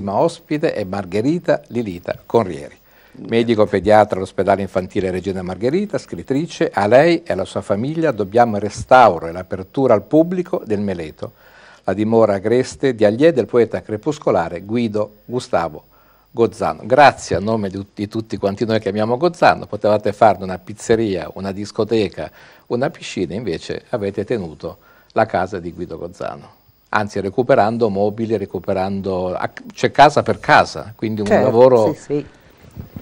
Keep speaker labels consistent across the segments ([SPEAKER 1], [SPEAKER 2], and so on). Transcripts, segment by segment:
[SPEAKER 1] prossima ospite è Margherita Lilita Conrieri, medico pediatra all'ospedale infantile Regina Margherita, scrittrice. A lei e alla sua famiglia dobbiamo il restauro e l'apertura al pubblico del Meleto, la dimora agreste di Allier del poeta crepuscolare Guido Gustavo Gozzano. Grazie a nome di, tutti quanti noi che amiamo Gozzano, potevate farne una pizzeria, una discoteca, una piscina, invece avete tenuto la casa di Guido Gozzano anzi recuperando mobili, recuperando, c'è casa per casa, quindi un certo, lavoro sì, sì.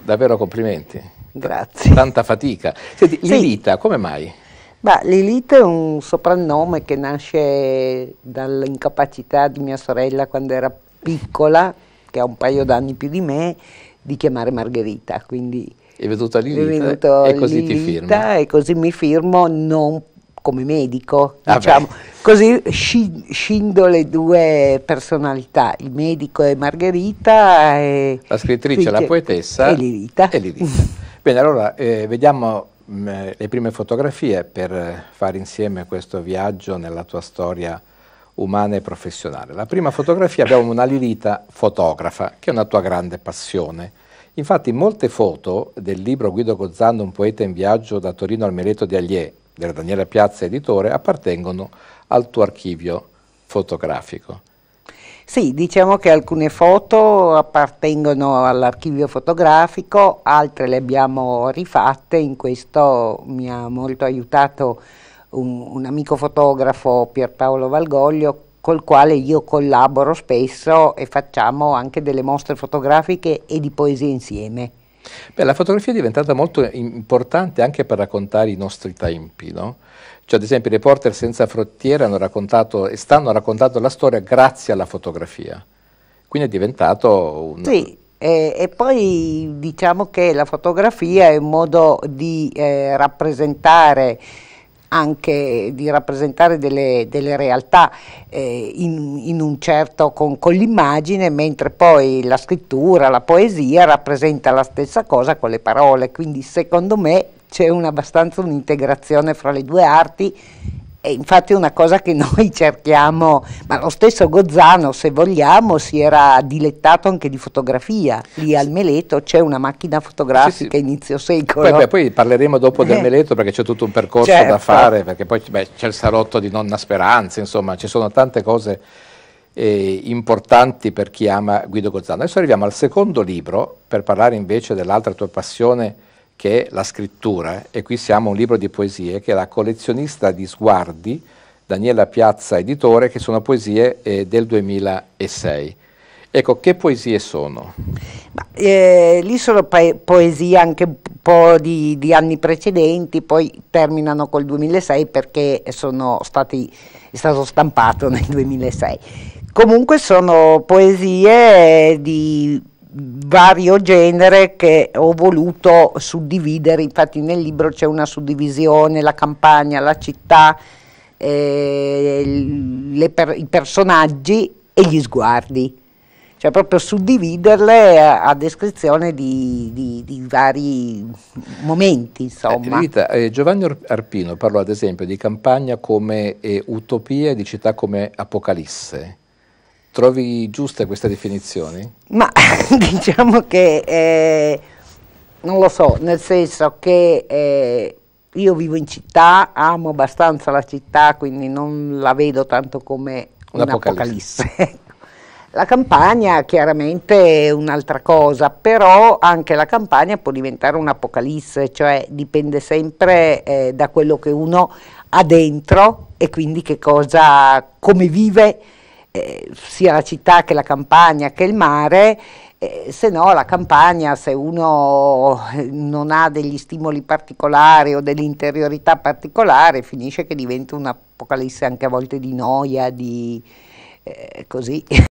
[SPEAKER 1] davvero complimenti. Grazie. Tanta fatica. Senti, sì. Lilita, come mai?
[SPEAKER 2] Bah, Lilita è un soprannome che nasce dall'incapacità di mia sorella quando era piccola, che ha un paio d'anni più di me, di chiamare Margherita. Quindi
[SPEAKER 1] è venuta Lilita e così Lilita, ti firmo.
[SPEAKER 2] E così mi firmo, non come medico, ah diciamo, beh. così scindo le due personalità, il medico e
[SPEAKER 1] Margherita.
[SPEAKER 2] E la scrittrice, e la poetessa e Lirita.
[SPEAKER 1] E Lirita. Bene, allora eh, vediamo mh, mm, le prime fotografie per fare insieme questo viaggio nella tua storia umana e professionale. La prima fotografia abbiamo una Lirita fotografa, che è una tua grande passione. Infatti molte foto del libro Guido Gozzano, un poeta in viaggio da Torino al Meleto di Aglie, della Daniele Piazza Editore appartengono al tuo archivio fotografico. Sì, diciamo che alcune
[SPEAKER 2] foto appartengono all'archivio fotografico, altre le abbiamo rifatte, in questo mi ha molto aiutato un, un amico fotografo Pierpaolo Valgoglio col quale io collaboro spesso e facciamo anche delle mostre fotografiche e di poesia insieme.
[SPEAKER 1] Beh, la fotografia è diventata molto importante anche per raccontare i nostri tempi, no? Cioè, ad esempio, i reporter senza frontiere hanno raccontato e stanno raccontando la storia grazie alla fotografia. Quindi è diventato un... Sì,
[SPEAKER 2] eh, e poi diciamo che la fotografia è un modo di eh, rappresentare anche di rappresentare delle, delle realtà eh, in, in, un certo con, con l'immagine, mentre poi la scrittura, la poesia rappresenta la stessa cosa con le parole. Quindi secondo me c'è un, abbastanza un'integrazione fra le due arti e infatti è una cosa che noi cerchiamo, ma lo stesso Gozzano, se vogliamo, si era dilettato anche di fotografia. Lì al Meleto c'è una macchina fotografica sì, sì. inizio secolo. Poi, beh,
[SPEAKER 1] poi parleremo dopo del eh. Meleto perché c'è tutto un percorso certo. da fare, perché poi beh, c'è il salotto di Nonna Speranza, insomma, ci sono tante cose eh, importanti per chi ama Guido Gozzano. Adesso arriviamo al secondo libro per parlare invece dell'altra tua passione che è la scrittura, e qui siamo a un libro di poesie che è La collezionista di sguardi, Daniela Piazza Editore, che sono poesie eh, del 2006. Ecco, che poesie sono?
[SPEAKER 2] Ma, eh, lì sono poesie anche un po' di, di, anni precedenti, poi terminano col 2006 perché stati, è stato stampato nel 2006. Comunque sono poesie di vario genere che ho voluto suddividere, infatti nel libro c'è una suddivisione, la campagna, la città, eh, per, i personaggi e gli sguardi, cioè proprio suddividerle a, a descrizione di, di, di, vari momenti. Insomma. Eh,
[SPEAKER 1] Rita, eh, Giovanni Arpino parlò ad esempio di campagna come eh, utopia e di città come apocalisse. Trovi giusta questa definizione?
[SPEAKER 2] Ma diciamo che eh, non lo so, nel senso che eh, io vivo in città, amo abbastanza la città, quindi non la vedo tanto come un'apocalisse. Ecco. La campagna chiaramente è un'altra cosa, però anche la campagna può diventare un'apocalisse, cioè dipende sempre eh, da quello che uno ha dentro e quindi che cosa, come vive eh, sia la città che la campagna che il mare, eh, se no la campagna se uno eh, non ha degli stimoli particolari o dell'interiorità particolare finisce che diventa un'apocalisse anche a volte di noia, di eh, così.